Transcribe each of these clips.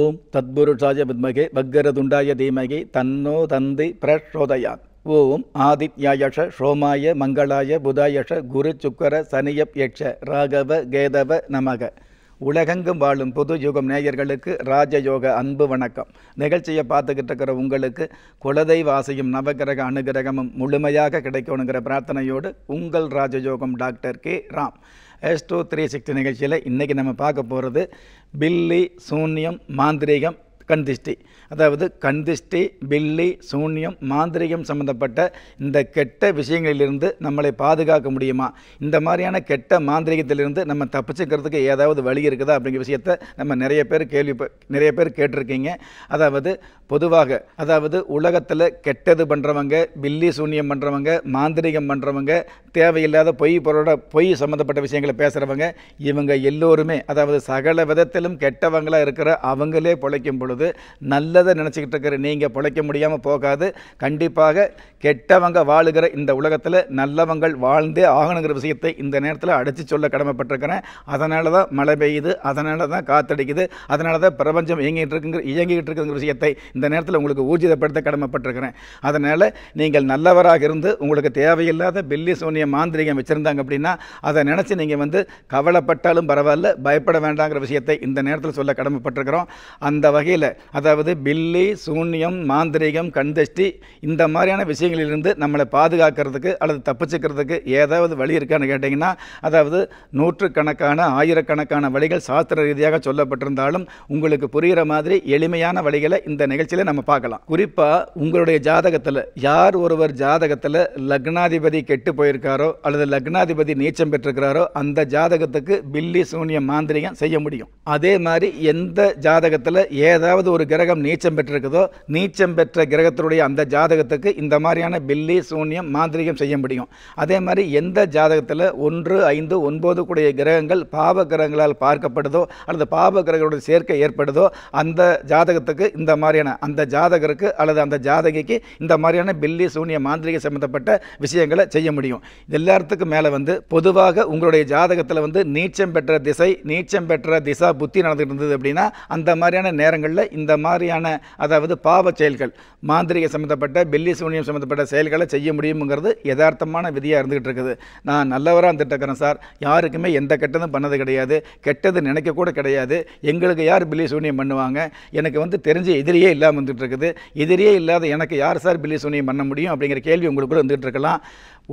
ஓம் தத்புருஷாய வித்மகே பக்கரதுண்டாய தீமகே தன்னோ தந்தி பிரஷோதயாத் ஓம் ஆதித்யாயஷ ஷோமாய மங்களாய புதாயஷ குரு சுக்கர சனியப் யக்ஷ ராகவ கேதவ நமக உலகெங்கும் வாழும் புது யுகம் நேயர்களுக்கு ராஜயோக அன்பு வணக்கம் நிகழ்ச்சியை பார்த்துக்கிட்டு இருக்கிற உங்களுக்கு குலதெய்வ ஆசையும் நவகிரக அனுகிரகமும் முழுமையாக கிடைக்கணுங்கிற பிரார்த்தனையோடு உங்கள் ராஜயோகம் doctor K Ram S two three sixty நிகழ்ச்சியில் இன்றைக்கி நம்ம பார்க்க போகிறது பில்லி சூன்யம் மாந்திரீகம் கண் திஷ்டி அதாவது கண் திஷ்டி பில்லி சூன்யம் மாந்திரிகம் சம்மந்தப்பட்ட இந்த கெட்ட விஷயங்களிலிருந்து நம்மளை பாதுகாக்க முடியுமா இந்த மாதிரியான கெட்ட மாந்திரிகத்திலிருந்து நம்ம தப்பிச்சுக்கிறதுக்கு ஏதாவது வழி இருக்குதா அப்படிங்கிற விஷயத்த நம்ம நிறைய பேர் கேள்வி நிறைய பேர் கேட்டிருக்கீங்க அதாவது பொதுவாக அதாவது உலகத்தில் கெட்டது பண்ணுறவங்க பில்லி சூன்யம் பண்ணுறவங்க மாந்திரிகம் பண்ணுறவங்க தேவையில்லாத பொய் பொருளோட பொய் சம்மந்தப்பட்ட விஷயங்களை பேசுகிறவங்க இவங்க எல்லோருமே அதாவது சகல விதத்திலும் கெட்டவங்களாக இருக்கிற அவங்களே பிழைக்கும் பொழுது நல்லதை நினச்சிக்கிட்டு இருக்கிற நீங்கள் பிழைக்க முடியாமல் போகாது கண்டிப்பாக கெட்டவங்க வாழுகிற இந்த உலகத்தில் நல்லவங்கள் வாழ்ந்தே ஆகணுங்கிற விஷயத்தை இந்த நேரத்தில் அடித்து சொல்ல கடமைப்பட்டிருக்கிறேன் அதனால தான் மழை பெய்யுது அதனால தான் காத்தடிக்குது அதனால தான் பிரபஞ்சம் இயங்கிட்டு இருக்குங்கிற இயங்கிக்கிட்டு இருக்குங்கிற விஷயத்தை இந்த நேரத்தில் உங்களுக்கு ஊர்ஜிதப்படுத்த கடமைப்பட்டிருக்கிறேன் அதனால் நீங்கள் நல்லவராக இருந்து உங்களுக்கு தேவையில்லாத பில்லி சோனியா பெரிய மாந்திரிகம் வச்சுருந்தாங்க அப்படின்னா அதை நினச்சி நீங்கள் வந்து கவலைப்பட்டாலும் பரவாயில்ல பயப்பட வேண்டாங்கிற விஷயத்தை இந்த நேரத்தில் சொல்ல கடமைப்பட்டிருக்கிறோம் அந்த வகையில் அதாவது பில்லி சூன்யம் மாந்திரிகம் கண்தஷ்டி இந்த மாதிரியான விஷயங்களிலிருந்து நம்மளை பாதுகாக்கிறதுக்கு அல்லது தப்பிச்சுக்கிறதுக்கு ஏதாவது வழி இருக்கான்னு கேட்டிங்கன்னா அதாவது நூற்றுக்கணக்கான ஆயிரக்கணக்கான வழிகள் சாஸ்திர ரீதியாக சொல்லப்பட்டிருந்தாலும் உங்களுக்கு புரிகிற மாதிரி எளிமையான வழிகளை இந்த நிகழ்ச்சியில் நம்ம பார்க்கலாம் குறிப்பாக உங்களுடைய ஜாதகத்தில் யார் ஒருவர் ஜாதகத்தில் லக்னாதிபதி கெட்டு போயிருக்கா பெற்றிருக்காரோ அல்லது லக்னாதிபதி நீச்சம் பெற்றிருக்கிறாரோ அந்த ஜாதகத்துக்கு பில்லி சூன்யம் மாந்திரிகம் செய்ய முடியும் அதே மாதிரி எந்த ஜாதகத்தில் ஏதாவது ஒரு கிரகம் நீச்சம் பெற்றிருக்குதோ நீச்சம் பெற்ற கிரகத்தினுடைய அந்த ஜாதகத்துக்கு இந்த மாதிரியான பில்லி சூன்யம் மாந்திரிகம் செய்ய முடியும் அதே மாதிரி எந்த ஜாதகத்தில் ஒன்று ஐந்து ஒன்பது கூடிய கிரகங்கள் பாவ கிரகங்களால் பார்க்கப்படுதோ அல்லது பாவ கிரகங்களுடைய சேர்க்கை ஏற்படுதோ அந்த ஜாதகத்துக்கு இந்த மாதிரியான அந்த ஜாதகருக்கு அல்லது அந்த ஜாதகிக்கு இந்த மாதிரியான பில்லி சூன்ய மாந்திரிக சம்பந்தப்பட்ட விஷயங்களை செய்ய முடியும் இது எல்லாத்துக்கும் மேலே வந்து பொதுவாக உங்களுடைய ஜாதகத்தில் வந்து நீச்சம் பெற்ற திசை நீச்சம் பெற்ற திசா புத்தி நடந்துகிட்டு இருந்தது அப்படின்னா அந்த மாதிரியான நேரங்களில் இந்த மாதிரியான அதாவது பாவ செயல்கள் மாந்திரிக சம்மந்தப்பட்ட பெல்லி சூனியம் சம்மந்தப்பட்ட செயல்களை செய்ய முடியுங்கிறது யதார்த்தமான விதியாக இருந்துகிட்டு இருக்குது நான் நல்லவராக இருந்துட்டு இருக்கிறேன் சார் யாருக்குமே எந்த கெட்டதும் பண்ணது கிடையாது கெட்டது நினைக்கக்கூட கிடையாது எங்களுக்கு யார் பில்லி சூனியம் பண்ணுவாங்க எனக்கு வந்து தெரிஞ்ச எதிரியே இல்லாமல் வந்துட்டு இருக்குது எதிரியே இல்லாத எனக்கு யார் சார் பில்லி சூனியம் பண்ண முடியும் அப்படிங்கிற கேள்வி உங்களுக்குள்ள இருந்துகிட்டு இருக்கலாம்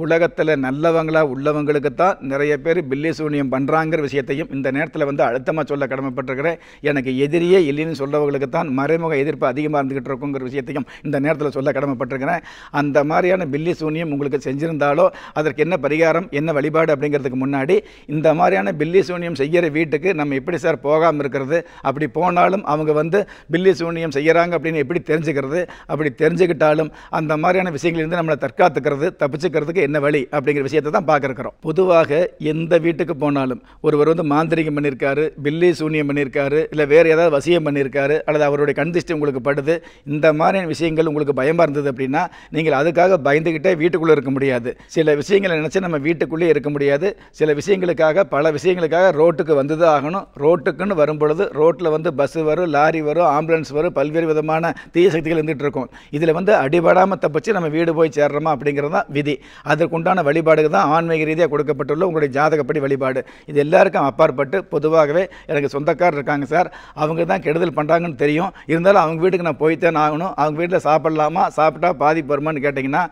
உலகத்தில் நல்லவங்களாக உள்ளவங்களுக்கு தான் நிறைய பேர் பில்லி சூனியம் பண்ணுறாங்கிற விஷயத்தையும் இந்த நேரத்தில் வந்து அழுத்தமாக சொல்ல கடமைப்பட்டிருக்கிறேன் எனக்கு எதிரியே இல்லைன்னு சொல்கிறவங்களுக்கு தான் மறைமுக எதிர்ப்பு அதிகமாக இருந்துக்கிட்டு இருக்குங்கிற விஷயத்தையும் இந்த நேரத்தில் சொல்ல கடமைப்பட்டிருக்கிறேன் அந்த மாதிரியான பில்லி சூனியம் உங்களுக்கு செஞ்சிருந்தாலோ அதற்கு என்ன பரிகாரம் என்ன வழிபாடு அப்படிங்கிறதுக்கு முன்னாடி இந்த மாதிரியான பில்லி சூனியம் செய்கிற வீட்டுக்கு நம்ம எப்படி சார் போகாமல் இருக்கிறது அப்படி போனாலும் அவங்க வந்து பில்லி சூனியம் செய்கிறாங்க அப்படின்னு எப்படி தெரிஞ்சுக்கிறது அப்படி தெரிஞ்சுக்கிட்டாலும் அந்த மாதிரியான விஷயங்கள்லேருந்து நம்மளை தற்காத்துக்கிறது தப்பிச்சுக்கிறதுக்கு வீட்டுக்கு என்ன வழி அப்படிங்கிற விஷயத்தை தான் பார்க்குறோம் பொதுவாக எந்த வீட்டுக்கு போனாலும் ஒருவர் வந்து மாந்திரிகம் பண்ணியிருக்காரு பில்லி சூன்யம் பண்ணியிருக்காரு இல்லை வேறு ஏதாவது வசியம் பண்ணியிருக்காரு அல்லது அவருடைய கண் உங்களுக்கு படுது இந்த மாதிரியான விஷயங்கள் உங்களுக்கு பயமாக இருந்தது அப்படின்னா நீங்கள் அதுக்காக பயந்துக்கிட்டே வீட்டுக்குள்ளே இருக்க முடியாது சில விஷயங்களை நினச்சி நம்ம வீட்டுக்குள்ளேயே இருக்க முடியாது சில விஷயங்களுக்காக பல விஷயங்களுக்காக ரோட்டுக்கு வந்து தான் ஆகணும் ரோட்டுக்குன்னு வரும்பொழுது ரோட்டில் வந்து பஸ்ஸு வரும் லாரி வரும் ஆம்புலன்ஸ் வரும் பல்வேறு விதமான தீய சக்திகள் இருந்துகிட்டு இருக்கும் இதில் வந்து அடிபடாமல் தப்பிச்சு நம்ம வீடு போய் சேர்றோமா அப்படிங்கிறது தான் விதி அதற்குண்டான வழிபாடுகள் தான் ஆன்மீக ரீதியாக கொடுக்கப்பட்டுள்ள உங்களுடைய ஜாதகப்படி வழிபாடு இது எல்லாருக்கும் அப்பாற்பட்டு பொதுவாகவே எனக்கு சொந்தக்காரர் இருக்காங்க சார் அவங்க தான் கெடுதல் பண்ணுறாங்கன்னு தெரியும் இருந்தாலும் அவங்க வீட்டுக்கு நான் போய்த்தேன் ஆகணும் அவங்க வீட்டில் சாப்பிட்லாமா சாப்பிட்டா பாதி வருமானு கேட்டிங்கன்னா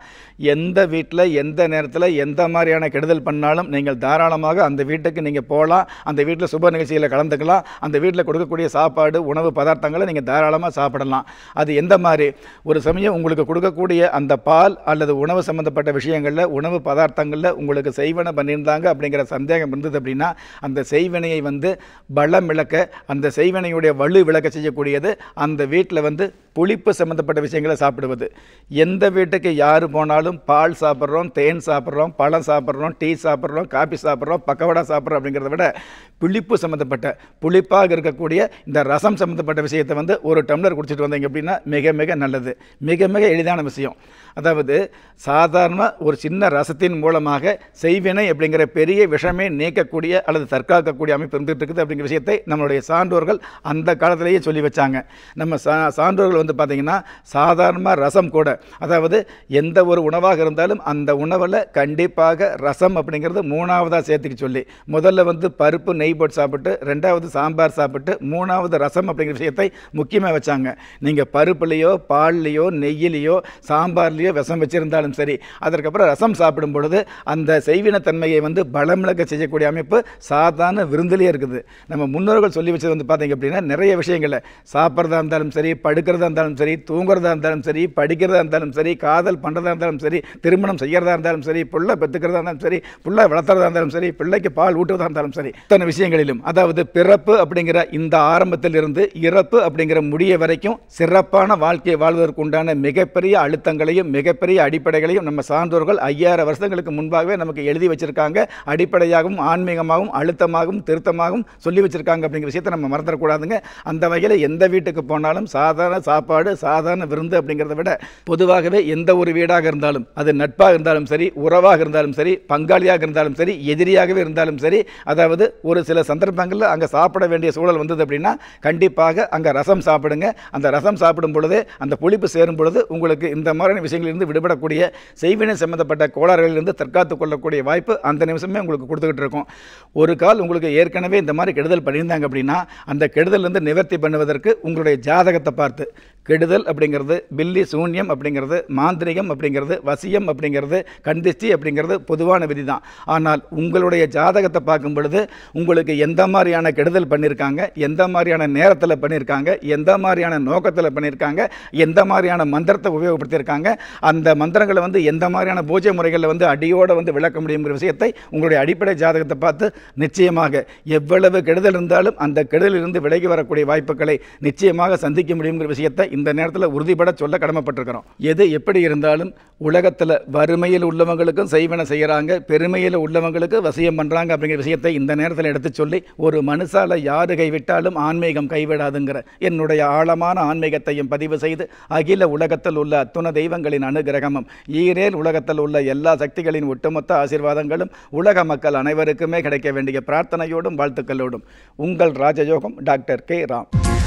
எந்த வீட்டில் எந்த நேரத்தில் எந்த மாதிரியான கெடுதல் பண்ணாலும் நீங்கள் தாராளமாக அந்த வீட்டுக்கு நீங்கள் போகலாம் அந்த வீட்டில் சுப நிகழ்ச்சியில் கலந்துக்கலாம் அந்த வீட்டில் கொடுக்கக்கூடிய சாப்பாடு உணவு பதார்த்தங்களை நீங்கள் தாராளமாக சாப்பிடலாம் அது எந்த மாதிரி ஒரு சமயம் உங்களுக்கு கொடுக்கக்கூடிய அந்த பால் அல்லது உணவு சம்மந்தப்பட்ட விஷயங்களில் உணவு பதார்த்தங்களில் உங்களுக்கு செய்வனை பண்ணியிருந்தாங்க அப்படிங்கிற சந்தேகம் இருந்தது அப்படின்னா அந்த செய்வினையை வந்து பலம் விளக்க அந்த செய்வினையுடைய வலு விளக்க செய்யக்கூடியது அந்த வீட்டில் வந்து புளிப்பு சம்மந்தப்பட்ட விஷயங்களை சாப்பிடுவது எந்த வீட்டுக்கு யார் போனாலும் பால் சாப்பிட்றோம் தேன் சாப்பிட்றோம் பழம் சாப்பிட்றோம் டீ சாப்பிட்றோம் காஃபி சாப்பிட்றோம் பக்கவடா சாப்பிட்றோம் அப்படிங்கிறத விட புளிப்பு சம்மந்தப்பட்ட புளிப்பாக இருக்கக்கூடிய இந்த ரசம் சம்மந்தப்பட்ட விஷயத்தை வந்து ஒரு டம்ளர் குடிச்சிட்டு வந்தீங்க அப்படின்னா மிக மிக நல்லது மிக மிக எளிதான விஷயம் அதாவது சாதாரண ஒரு சின்ன ரசத்தின் மூலமாக செய்வினை அப்படிங்கிற பெரிய விஷமே நீக்கக்கூடிய அல்லது தற்காக்கக்கூடிய அமைப்பு இருந்துகிட்டு இருக்குது அப்படிங்கிற விஷயத்தை நம்மளுடைய சான்றோர்கள் அந்த காலத்திலேயே சொல்லி வச்சாங்க நம்ம சா சான்றோர்கள் வந்து வந்து பார்த்திங்கன்னா சாதாரணமாக ரசம் கூட அதாவது எந்த ஒரு உணவாக இருந்தாலும் அந்த உணவில் கண்டிப்பாக ரசம் அப்படிங்கிறது மூணாவதாக சேர்த்துக்க சொல்லி முதல்ல வந்து பருப்பு நெய் போட்டு சாப்பிட்டு ரெண்டாவது சாம்பார் சாப்பிட்டு மூணாவது ரசம் அப்படிங்கிற விஷயத்தை முக்கியமாக வச்சாங்க நீங்கள் பருப்புலேயோ பால்லையோ நெய்யிலையோ சாம்பார்லேயோ விஷம் வச்சுருந்தாலும் சரி அதற்கப்புறம் ரசம் சாப்பிடும் பொழுது அந்த செய்வினத்தன்மையை வந்து பலமிழக்க செய்யக்கூடிய அமைப்பு சாதாரண விருந்திலேயே இருக்குது நம்ம முன்னோர்கள் சொல்லி வச்சது வந்து பார்த்தீங்க அப்படின்னா நிறைய விஷயங்களை சாப்பிட்றதா இருந்தாலும் சரி படுக்கிறதா இருந்தாலும் இருந்தாலும் சரி தூங்குறதா இருந்தாலும் சரி படிக்கிறதா இருந்தாலும் சரி காதல் பண்ணுறதா இருந்தாலும் சரி திருமணம் செய்கிறதா இருந்தாலும் சரி பிள்ளை பெற்றுக்கிறதா இருந்தாலும் சரி பிள்ளை வளர்த்துறதா இருந்தாலும் சரி பிள்ளைக்கு பால் ஊட்டுறதா இருந்தாலும் சரி இத்தனை விஷயங்களிலும் அதாவது பிறப்பு அப்படிங்கிற இந்த ஆரம்பத்தில் இருந்து இறப்பு அப்படிங்கிற முடிய வரைக்கும் சிறப்பான வாழ்க்கையை வாழ்வதற்கு உண்டான மிகப்பெரிய அழுத்தங்களையும் மிகப்பெரிய அடிப்படைகளையும் நம்ம சான்றோர்கள் ஐயாயிரம் வருஷங்களுக்கு முன்பாகவே நமக்கு எழுதி வச்சிருக்காங்க அடிப்படையாகவும் ஆன்மீகமாகவும் அழுத்தமாகவும் திருத்தமாகவும் சொல்லி வச்சிருக்காங்க அப்படிங்கிற விஷயத்தை நம்ம மறந்துடக்கூடாதுங்க அந்த வகையில் எந்த வீட்டுக்கு போனாலும் சாதாரண சா சாப்பாடு சாதாரண விருந்து அப்படிங்கிறத விட பொதுவாகவே எந்த ஒரு வீடாக இருந்தாலும் அது நட்பாக இருந்தாலும் சரி உறவாக இருந்தாலும் சரி பங்காளியாக இருந்தாலும் சரி எதிரியாகவே இருந்தாலும் சரி அதாவது ஒரு சில சந்தர்ப்பங்களில் அங்கே சாப்பிட வேண்டிய சூழல் வந்தது அப்படின்னா கண்டிப்பாக அங்கே ரசம் சாப்பிடுங்க அந்த ரசம் சாப்பிடும் பொழுது அந்த புளிப்பு சேரும் பொழுது உங்களுக்கு இந்த மாதிரியான விஷயங்களிலிருந்து விடுபடக்கூடிய செய்வினை சம்பந்தப்பட்ட கோளாறுகளிலிருந்து தற்காத்து கொள்ளக்கூடிய வாய்ப்பு அந்த நிமிஷமே உங்களுக்கு கொடுத்துக்கிட்டு இருக்கும் ஒரு கால் உங்களுக்கு ஏற்கனவே இந்த மாதிரி கெடுதல் பண்ணியிருந்தாங்க அப்படின்னா அந்த இருந்து நிவர்த்தி பண்ணுவதற்கு உங்களுடைய ஜாதகத்தை பார்த்து கெடுதல் அப்படிங்கிறது பில்லி சூன்யம் அப்படிங்கிறது மாந்திரிகம் அப்படிங்கிறது வசியம் அப்படிங்கிறது கண்திஷ்டி அப்படிங்கிறது பொதுவான விதி தான் ஆனால் உங்களுடைய ஜாதகத்தை பார்க்கும் பொழுது உங்களுக்கு எந்த மாதிரியான கெடுதல் பண்ணியிருக்காங்க எந்த மாதிரியான நேரத்தில் பண்ணியிருக்காங்க எந்த மாதிரியான நோக்கத்தில் பண்ணியிருக்காங்க எந்த மாதிரியான மந்திரத்தை உபயோகப்படுத்தியிருக்காங்க அந்த மந்திரங்களை வந்து எந்த மாதிரியான பூஜை முறைகளில் வந்து அடியோடு வந்து விளக்க முடியுங்கிற விஷயத்தை உங்களுடைய அடிப்படை ஜாதகத்தை பார்த்து நிச்சயமாக எவ்வளவு கெடுதல் இருந்தாலும் அந்த கெடுதலிருந்து விலகி வரக்கூடிய வாய்ப்புகளை நிச்சயமாக சந்திக்க முடியுங்கிற விஷயத்தை இந்த நேரத்தில் உறுதிபட சொல்ல கடமைப்பட்டிருக்கிறோம் எது எப்படி இருந்தாலும் உலகத்தில் வறுமையில் உள்ளவங்களுக்கும் செய்வன செய்கிறாங்க பெருமையில் உள்ளவங்களுக்கு வசியம் பண்ணுறாங்க அப்படிங்கிற விஷயத்தை இந்த நேரத்தில் எடுத்து சொல்லி ஒரு மனுஷால் யார் கைவிட்டாலும் ஆன்மீகம் கைவிடாதுங்கிற என்னுடைய ஆழமான ஆன்மீகத்தையும் பதிவு செய்து அகில உலகத்தில் உள்ள அத்துண தெய்வங்களின் அனுகிரகமும் ஈரேல் உலகத்தில் உள்ள எல்லா சக்திகளின் ஒட்டுமொத்த ஆசீர்வாதங்களும் உலக மக்கள் அனைவருக்குமே கிடைக்க வேண்டிய பிரார்த்தனையோடும் வாழ்த்துக்களோடும் உங்கள் ராஜயோகம் டாக்டர் கே ராம்